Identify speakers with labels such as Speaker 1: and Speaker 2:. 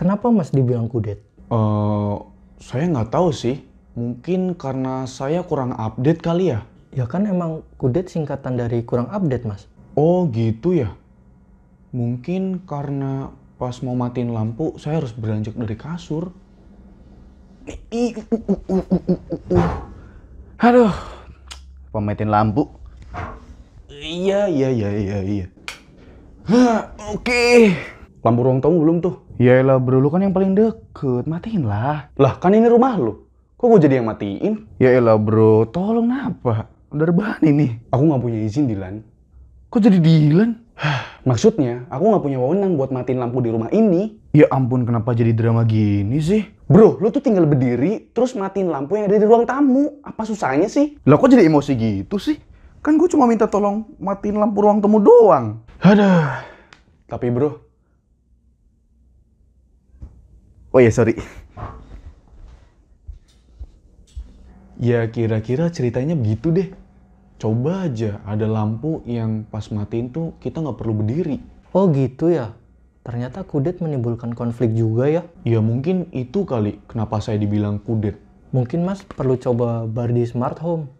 Speaker 1: Kenapa Mas dibilang kudet? Uh, saya nggak tahu sih. Mungkin karena saya kurang update kali ya. Ya kan emang kudet singkatan dari kurang update, Mas. Oh gitu ya. Mungkin karena pas mau matiin lampu, saya harus beranjak dari kasur. Aduh, pematiin lampu. Iya, iya, iya, iya, iya. Ah, oke. Okay. Lampu ruang tamu belum tuh? Yaelah bro, lu kan yang paling deket. Matiin lah. Lah, kan ini rumah lu. Kok gue jadi yang matiin? Yaelah bro, tolong apa? Udah rebahan ini. Aku gak punya izin, Dilan. Kok jadi Dilan? Maksudnya, aku gak punya wewenang buat matiin lampu di rumah ini. Ya ampun, kenapa jadi drama gini sih? Bro, lu tuh tinggal berdiri, terus matiin lampu yang ada di ruang tamu. Apa susahnya sih? Lah kok jadi emosi gitu sih? Kan gue cuma minta tolong matiin lampu ruang tamu doang. Aduh. Tapi bro, oh ya sorry ya kira-kira ceritanya begitu deh coba aja ada lampu yang pas matiin tuh kita nggak perlu berdiri oh gitu ya ternyata kudet menimbulkan konflik juga ya ya mungkin itu kali kenapa saya dibilang kudet mungkin mas perlu coba bar di smart home